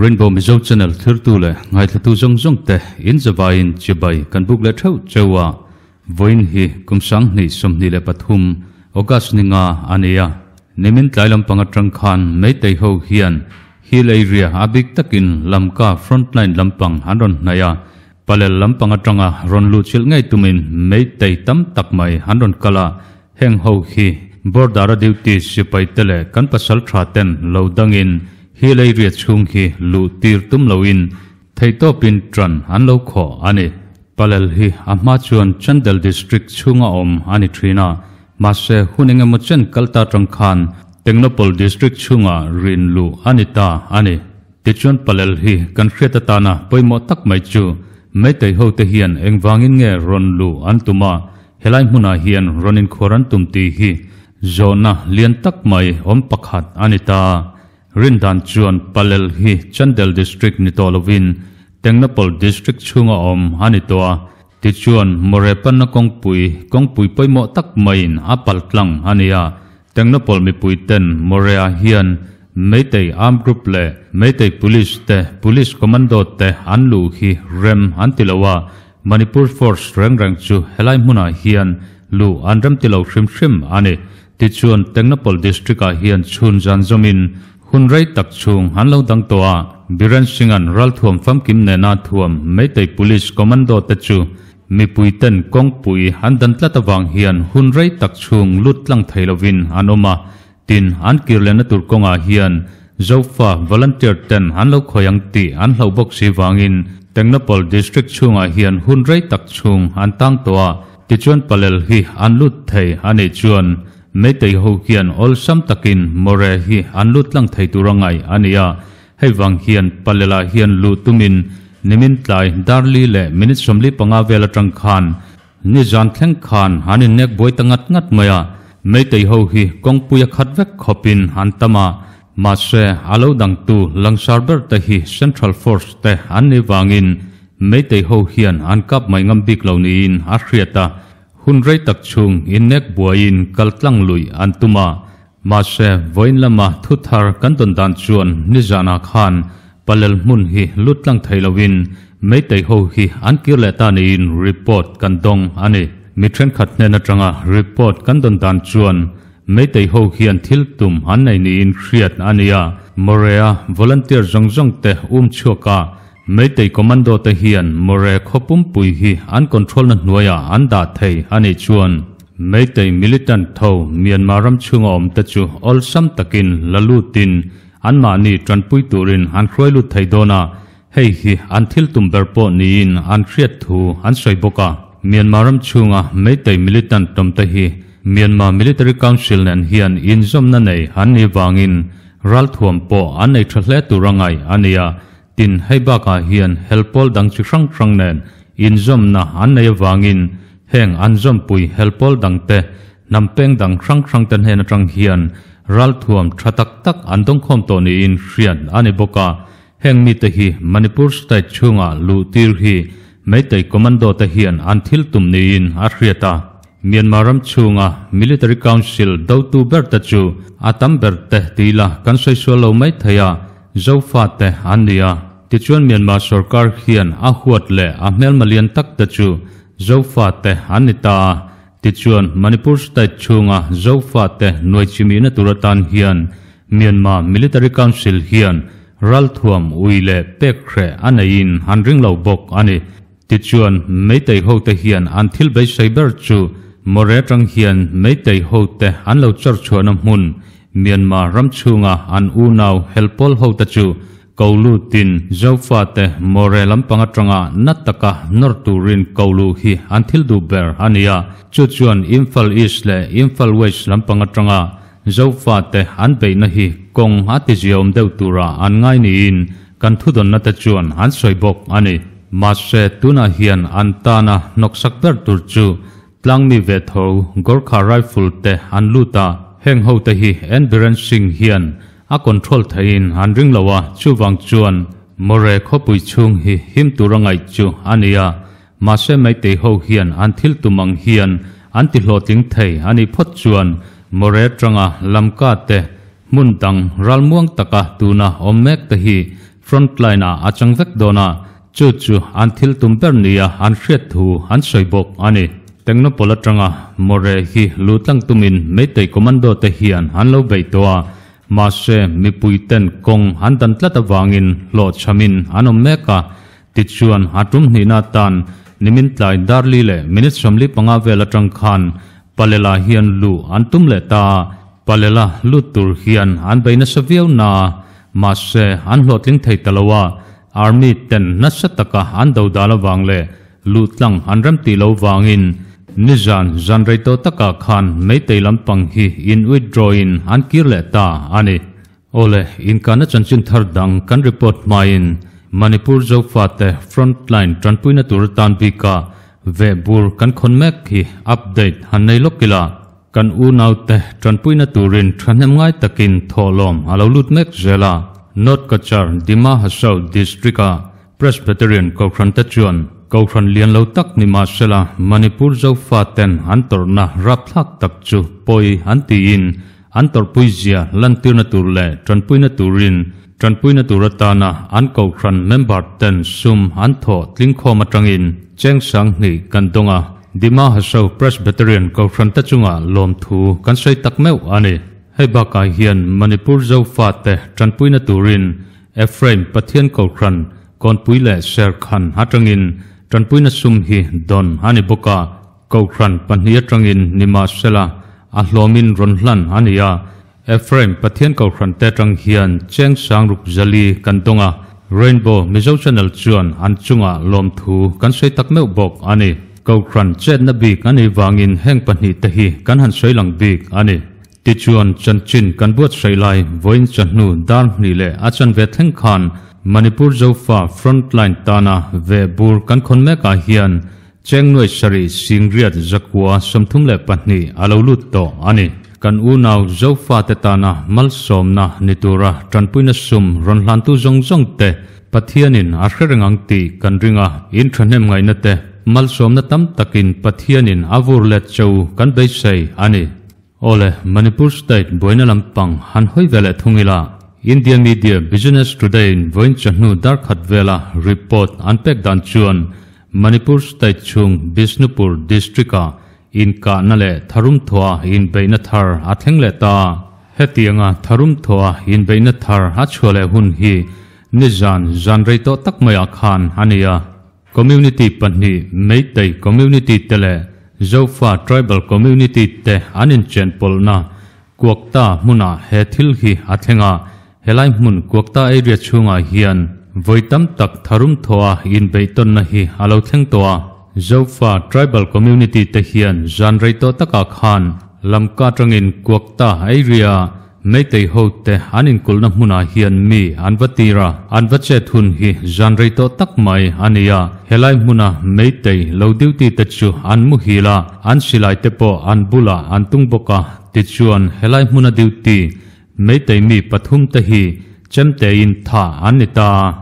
Rainbow Mizo Channel thử tu lệ ngài thử tu rong rong tệ in giờ vài in chưa bài căn bục lệ thâu châu à voin hi cùng sáng ni som ni lệ bát hum ogas ni nga ania nimin tlai lam panga trang khan mấy tây hậu hiền hi hill area abik takin lamka frontline lampang hanon lâm palel trăng atanga ron lu chil ngai tumin mei tei tam tak mai hanon kala heng ho khi bordara duty sipai tele kan pasal tên ten lo in hi lei riat chung hi lu tir tum lo in thei to pin tran an lo kho ani palal hi amma chuan chandal district chunga om ani thrina mase huninga muchen kalta tang khan technopol district chunga rin lu anita ani tichon palal hi kanhreta tana poimo tak mai chu mấy tay hậu tế hiền anh vang in nghe ron lù an tuma helai muna hiền ron in khoran tum ti hi zona liên tắc mày om pakhat anita rindan dan chuan palel hi Chandel district nitolovin Tengnapol district chunga om hani toa ti chuan morepan na kongpui kongpui poimo tak main apal tlang hania Tengnapol mi pui ten morea hian meitei arm group le meitei police te police commando te anlu hi rem antilawa Manipur force reng reng chu helai muna hian lu anram tilo shrim shrim ani ti chuan Tengnapol district a hian chhun jan hun rai tak chung han lo dang toa biran singan ral thuam pham kim ne na thuam me tei police commando te chu mi pui ten kong pui han dan tla ta wang hian hun rai tak chung lut lang thailovin anoma tin an kirlena tur A hian zofa volunteer ten han lo khoyang ti an lo bok si wangin Technopol district chunga hian hun rai tak chung an tang toa ti chuan palel hi an lut thei ane chuan mấy tây ở khiên ol sam takin rè hi an lút lang thầy tu rangai ania hay vang hiền la hiền lu tumin nimin tlai darli le minit somli panga vela trang khan ni jan thleng khan hanin nek boi tangat ngat maya mấy tây hô hi kong puya khat vek khopin han tama mà sẽ alo đằng tu lăng sarber tại hi Central Force tại anh vangin mấy tây hậu hiền an cấp mấy ngâm biết lâu nín hát ta hun rei tak chung in nek bua in kal tlang lui an tuma ma se voin lama thu thar kan ton dan chuan ni jana khan palel mun hi lut tlang thailovin mấy tay hô hi an kêu lệ ta này in report kan dong ani mi tren khat ne na tranga report kan don dan chuan mấy tay hô hi an thil tum han này ni in khriat ania morea volunteer jong jong te um chua ka mấy tay commando ta hiền rè khó bùm bùi hi an control na nuôi à an đà thầy an ấy chuan mấy tay militant thâu Myanmar ram chung om ta chu all sam takin la lu tin an mà ni tran pui tu rin an khoi lu thầy đô na hay hi an thil tum ber po ni in an khuyết thu an soi boka Myanmar ram chung à mấy tay militant tom ta hi Myanmar Military Council nen hian in zom na nei an vang in ral thuam po an nei thale tu rangai ania tin hay ba cả hiền helpol đang chữ sang sang nền in zom na han này vangin heng an zom pui helpol đang te nam peng đang sang sang tên hena trang hiền ral thuam thatak tak an dong khom to ni in hrian ani cả, heng mi te hi manipur state chunga lu tir hi mấy te commando te hian an thil tum ni in a hriata Myanmaram chunga military council do tu ber ta chu atam ber te tila kan sai sualo mai thaya zofa te ania ติชวนเมียนมาสกาเขียนอาขวดเละอาเมลมาเลียนตักตะจูเจ้าฟาเตอันนิตาติชวนมณิพุสตัดชงอาเจ้าฟาเตหน่วยชิมีนตุรตานเฮียนเมียนมามิลิตรีคอนซิลเฮียนรัลทวมอุยเละเป็กเรอันอินฮันริงเหล่าบกอันนี้ติชวนไม่เตยโฮเตเฮียนอันทิลไปไซเบอร์จูมเรตรังเฮียนไม่เตยโฮเตอันเหล่าจอร์ชวนมุนเมียนมารำชูงาอันอูนาวเฮลปอลโฮเตจู Kaulu tin băng trăng nát Zaufate Morelam Pangatranga Nataka Norturin Kaulu hi Anthil Du Ber Ania Chuchuan Imphal East le Imphal West Lampangatranga Zaufate Anbei na hi Kong Hati Ziom Deu Tura An Ngai Ni In Kan Thudon Nata Chuan Han Soi Bok Ani Mase Tuna Hian Antana Noksak Ber Tur Chu Tlang Ni Ve Tho gorka Rifle Te An Luta Heng Ho Te hi Enbiren Singh Hian a control thein an ring lawa chu wang chuan more kho pui chung hi him tu rangai chu ania ma se mai te ho hian an thil tumang hian an ti hlo ting thei ani phot chuan more tranga lamka te mun dang ralmuang taka tuna ommek te hi front line a achang vek dona chu chu an thil tum per nia an hret thu an soibok ani tengno pola tranga more hi lutlang tumin mei te komando te hian an lo bei toa มาเซมิปุยเตนกงหันตันตละตะวางินโลชามินอานมเมกะติดชวนหาตุมหินาตานนิมินตลายดารลีเลมินิสชมลีป Nizan Zanreito Taka Khan Meitei Lampang Hi in withdrawing an kirleta ani. Ole in kana chanchin thardang kan report main Manipur zo fate frontline tranpuina tur tan bika ve bur kan khonmek hi update hanai lokila kan u nau te tranpuina turin thanem ngai takin tholom alolut mek zela not kachar dima hasau districta presbyterian kokhranta chuan câu khăn liên lâu tắc ni mà sẽ là Manipur dâu pha tên hắn tổ na rạp thác tạc chú bôi hắn tì in hắn tổ bùi dìa lăn tiêu na tù lệ trần bùi na tù rin trần bùi na tù rà tà na hắn cầu khăn lên tên sum hắn thọ linh khô mà trăng in chén sáng nghỉ gần đông à Dima Hasso Presbyterian câu khăn tất chung à lom thu, cán say tắc mẹo à nì hay ba cái hiền Manipur dâu pha tê trần bùi na tù rin Ephraim Pathian cầu khăn còn bùi lệ Sher Khan hát trăng in trần pui na sum hi don ani boka ko khran panhia trangin nima sela a hlomin ronhlan ania Ephraim pathian ko khran te trang hian cheng sang ruk zali kantonga Rainbow Mizo Channel chuan an chunga lom thu kan sei tak meu bok ani ko khran chet na bi kan wangin heng panhi te hi kan han sei lang bi ani ti chuan chan chin kan buat sei lai voin chan nu dar ni le a chan ve theng khan Manipur Zofa Frontline Tana về bur kan khôn mẹ cả hiền trang nuôi sari sing riat zakwa samthum le patni alolut to ani kan u nau zofa te tana mal somna nitura tranpuina sum ron lantu zong zong te pathianin arhrengang ti kan ringa in thranem ngai na te mal xóm somna tam takin pathianin avur le chau kan beisai ani ole manipur state boina lampang han hoi vele thungila India Media Business Today voin chanu dark hatwela report unpack dan chuan Manipur state chung Bisnupur district ka in ka nale tharum thwa in beina thar atheng le ta hetianga tharum thwa in beina thar ha chhole hun hi nizan janrei to tak maya khan ania community panni meitai community tele zofa tribal community te anin chen polna kuakta muna hethil hi athenga helai mun kuakta area chunga hian voitam tak tharum thoa in beiton na hi alo tòa towa pha tribal community te hian janrei to taka khan lamka tangin kuakta area nei tei ho te anin kulna hmuna hian mi an vật ra anvatira anvache thun hi janrei to tak mai ania helai hmuna mei tei lo duty te chu anmu hila an an silai te po anbula antungboka ti chuan helai hmuna duty mấy tay mi pathum ta hi chấm tay in thả an ta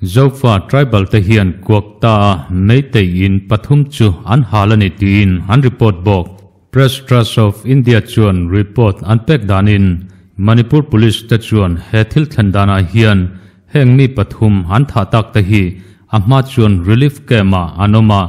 dâu pha tribal ta hiền cuộc ta mấy tay in pathum chu an hà lan tin an report bok press trust of india chuan report an pek danin manipur police ta chuan he thil than dana hiền heng mi pathum an tha tak ta hi ama chuan relief kema anoma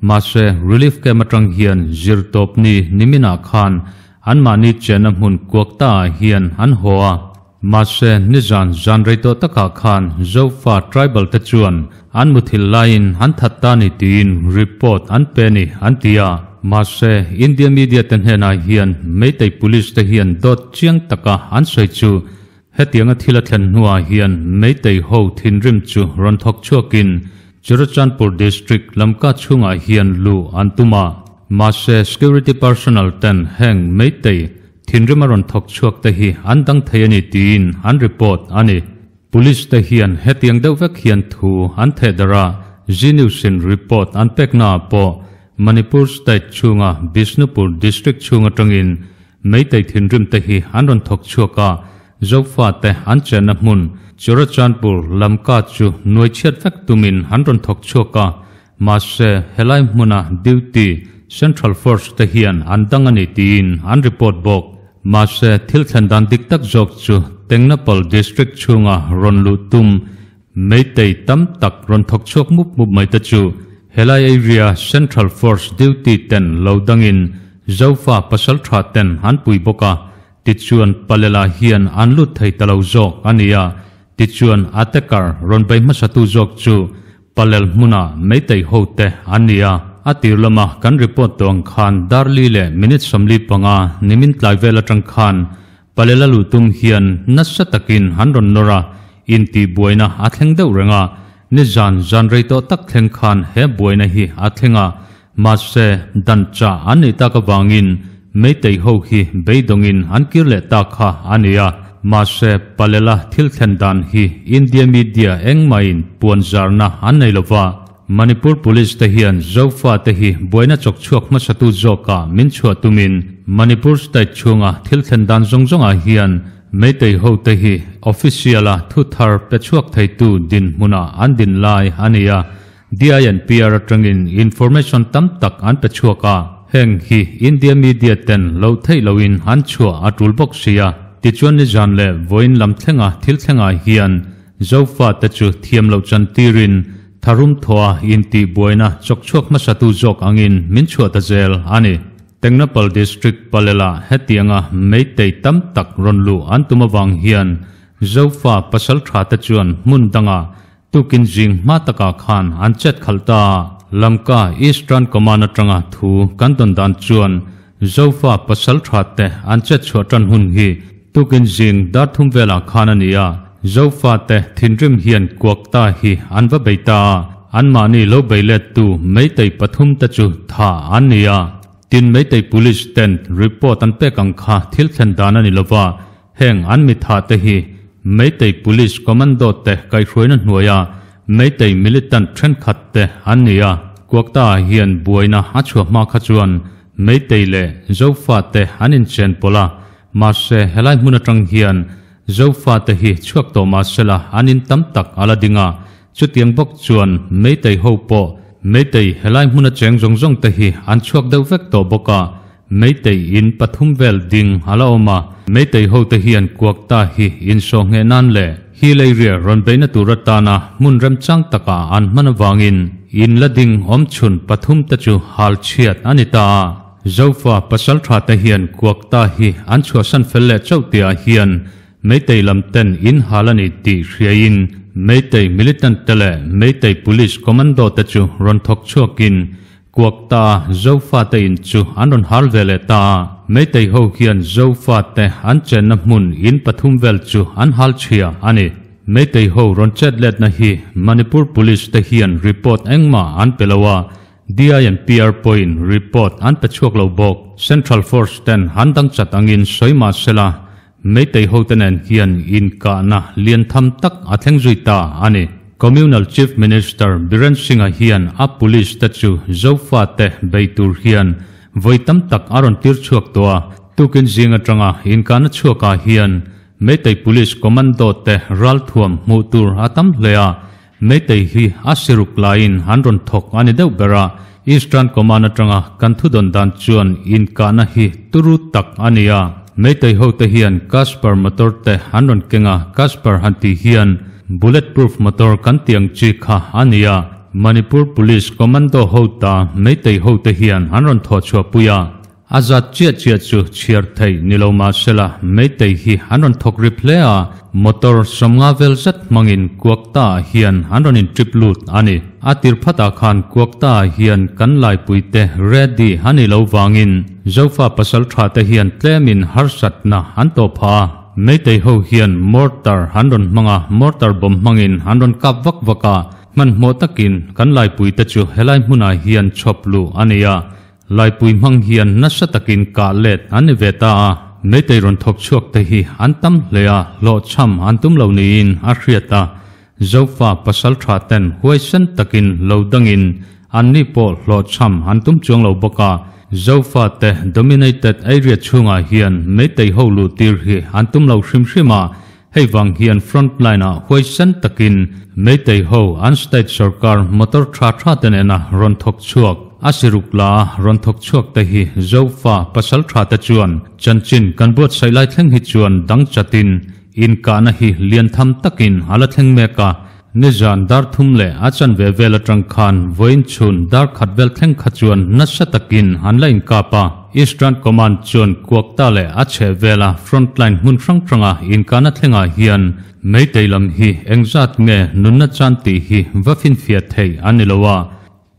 ma se relief kema trang hiền zir top ni nimina khan an mà ni chen am hun quốc ta hiền an hoa mà se ni zan zan rei to taka khan zo fa tribal ta chuan an mu thil lain an that ta ni tin report an pe ni an tia mà se india media ten he na hiền mấy tay police ta hiền dot chiang taka an sei chu he tianga thila thlen nuwa hiền mấy tay ho thin rim chu ron thok chuakin Churachanpur district lamka chunga hiền lu antuma mà Mashe security personnel tên heng mấy tây thiên rima ron thọc chuộc tây hi anh đang thay anh tin an report anh police tây hiền hết tiếng đâu vek hiện thu an thay dara Zinusin report an pek na po Manipur state chunga Bishnupur district chunga in mấy tây thiên rim tây hi anh ron thọc chuộc cả à. dốc pha tây an chen nạp mun chora chanpur lam ka chu nuôi chết vek tumin anh ron thọc chuộc cả à. mà Mashe helai muna duty Central Force te hian an dang ani tin an report bok ma se thil than dan dik tak jok chu Tengnapal district chunga ron lu tum mei tei tam tak ron thok chok mup mup mai ta chu Helai area Central Force duty ten lo dangin zofa pasal tha ten han pui boka tichuan palela hian an lu thei talo jok ania tichuan atakar ron bai ma satu jok chu palel muna mei tei hote ania ati lama kan report tong khan darli le minute samli panga nimin tlai vela tang khan palela lutum hian nasa takin hanron nora inti buaina athleng deuh renga ni zan zan rei to tak thleng khan he buaina hi athlenga ma se dan cha ani ta ka bangin mei tei ho hi beidongin hankir le ta kha ania ma se palela thil thlen dan hi india media engmain puan zarna anei lova Manipur Police te hian zofa te hi boina chok chuak ma satu zoka min chua min, Manipur state chunga thil thlen dan zong zong a hian mei te ho te hi official a thu thar pe chuak thei tu din muna an din lai ania DIN PR trangin information tam tak an pe chuaka heng hi India media ten lo thei in han chua a tool box sia ti chuan ni jan le voin lam thlenga thil thlenga hian zofa te chu thiam lo chan tirin tharum thua in ti buaina chok chok ma satu jok angin min chua ta zel ani tengnapal district palela hetianga meitei tam tak ronlu antumawang hian zofa pasal tha ta chuan mun danga tukin jing ma taka khan anchet khalta lamka eastern command atanga thu kanton dan chuan zofa pasal tha te anchet chhuatan hun hi tukin jing dar thum vela khan ania Rau pha tè thiên rìm hiền cuộc ta hi ăn vã bầy ta ăn mà ni lâu bầy lệ tu mấy tay bắt hung ta chú thả ăn ni à tin mấy tay police ten report ăn bê căng khá thiết khen đàn ni lâu vã hẹn ăn mi thả tè hi mấy tay police commando tè cái suối nó nuôi à mấy tay militant trên khát tè ăn ni à cuộc ta hiền buổi na hát chùa ma khát chuan mấy tay lệ rau pha tè ăn in chen pola mà sẽ helai muốn trăng hiền zo fa te hi chuak to ma sela anin tam tak ala dinga chu tiang bok chuan mei tei ho po mei tei helai hmuna cheng rong zong te hi an chuak deuh vek bốc boka mấy tei in pathum vel ding ala oma mei tei ho te hi an kuak ta hi in so nge nan le hi lây ria ron beina tu ratana mun ram chang taka an man vang in la ding om chun pathum ta chu hal chiat anita zofa pasal tha hi hian kuak ta hi an chua san fel le chau tia hian mấy tay làm tên in hà lan ít tỷ in mấy tay militant tele mấy tay police commando tê chu ron thok chua kin cuộc ta dâu pha tê in chu an ron hal về lệ ta mấy tay hậu hiền dâu pha tê an chè nằm mùn in pathum vel chu an hal chia ani mấy tay hậu ron chết lệ na hi manipur police tê hiền report anh ma an pelawa DINPR point report an pachuak lo bok Central Force ten handang chat angin soima sela mấy tây hô tên anh hiền in cả na liên thăm tắc ở thang duy ta anh Communal Chief Minister Biren Singh hiền a police statue dấu pha tệ bay tur hiền với tấm tắc aron tir chuộc tòa tu kiến riêng ở trong à in cả na chuộc à hiền mấy tây police commando tệ ral thuầm mu tur a tấm lệ à mấy tây hi a siruk lain han ron thok anh đâu bera Eastern Command trong à căn thu đồn đàn chuan in cả na hi turu tắc anh à mấy tay hô tay hiền Casper motor te hanon à Casper hanti hiền bulletproof motor kan tiang chi kha ania Manipur Police Commando hô ta mấy tay hô tay hiền hanon thọ chua puya Azat chia chia chu chia thầy nilo ma sela mấy tay hi hanon thok replaya motor somngavel zat mangin kuak ta hiền hanon in triplut ani atir phata khan kuakta hian kan lai puite ready hani lo wangin zofa pasal tha te hian tlemin harsat na an to pha nei te ho hian mortar hanron manga mortar bom mangin hanron kap vak vaka man mo takin kan lai puite chu helai hmuna hian choplu ania lai pui mang hian nasa takin ka let ani veta nei te ron thok chuak te hi an tam leya lo cham an tum lo niin a hriata pha zofa pasal tha ten in sen takin bộ dangin anni po lo chuông antum chuang lo boka pha te dominated area chunga hian me tei ho lu tir hi antum lo shim à hay wang hiền front line a huai sen takin me tei ho an state sarkar motor tha tha ten ena ron thok chuak asiruk la ron thok chuak te hi zofa pasal tha ta chuan chanchin kanbot sailai thleng hi đăng dang chatin in ka na hi lian tham takin ala thleng me ka ni jan dar thum le achan ve vel atang khan voin chun dar khat vel thleng kha chuan na sa takin han la in ka pa eastern command chon kuak ta le ache vela frontline hun hrang hranga in kana thlenga hian mei teilam hi engzat nge nunna chanti hi wafin fia thei anilowa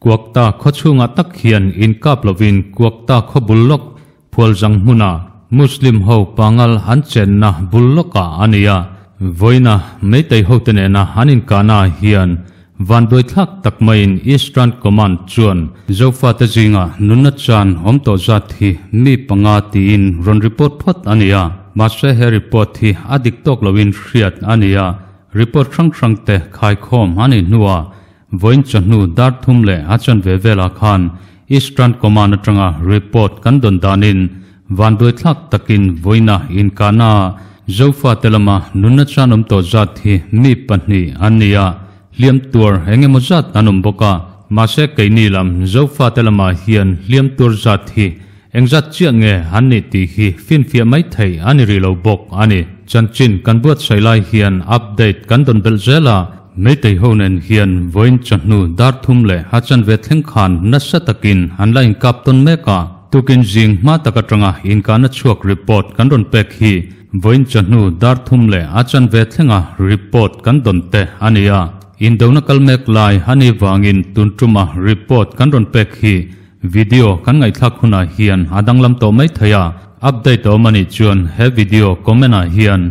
kuak ta khochunga tak hian in kap lovin kuak ta khobullok phualjang huna Muslim ho pangal hanchen na bulloka ania à. voina meitei ho tene na hanin kana hian van doi thak tak main Eastern Command chuan zofa ta jinga nunna chan hom to zat hi mi panga ti in ron report phot ania à. ma se he report hi adik tok lovin hriat ania à. report thrang thrang te khai khom hani nuwa voin chanu dar thum le achan ve vela khan Eastern Command atanga report kan don danin van đuôi thác takin vui na in kana dấu pha telama nuna cha nom to zat hi mi pani ania liam tur henge mo zat anum boka ma se kai ni lam dấu pha telama hian liam tur zat hi eng zat chia nghe han ni ti hi fin fia mai thei ani ri lo bok ani chan chin kan buat sai lai hian update kan don bel zela mấy tay hôn nên hiền với chân nu đar thum lệ hát chân về thiên khan nát sát takin hắn lại cặp tôn mẹ cả tukin jing ma takatanga in kana chuak report kan don pek hi voin chanu dar thum le achan ve thlenga report kan don te ania in dona kalmek lai hani wangin tuntuma report kan don pek hi video kan ngai thak khuna hian adanglam to mai thaya update to mani chuan he video comment a hian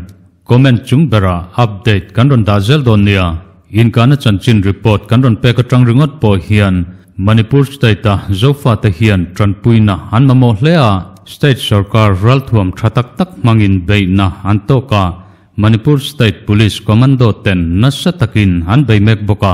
comment chung bera update kan don dazel don nia in kana chanchin report kan don pek atang ringot po hian Manipur state ta zofa ta hian tranpui na an mamo hlea state sarkar ralthuam thatak tak mangin bei na an toka Manipur state police commando ten nasa takin an bei mek boka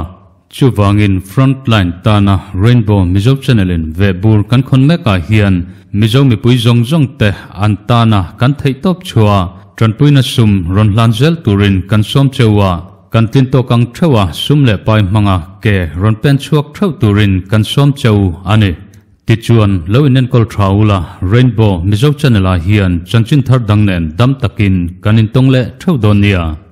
chu wangin frontline ta na rainbow mizo channel in ve bur kan khon meka hian mizo mi pui zong zong te an ta na kan thei top chua tranpui na sum ron hlan turin kan som chewa kan tin to kang thawa Sumle pai manga ke ron pen chuak thau turin kan som chau ane ti chuan lo kol thaula rainbow mizo channel a hian chanchin thar dang dam takin kan in tong thau don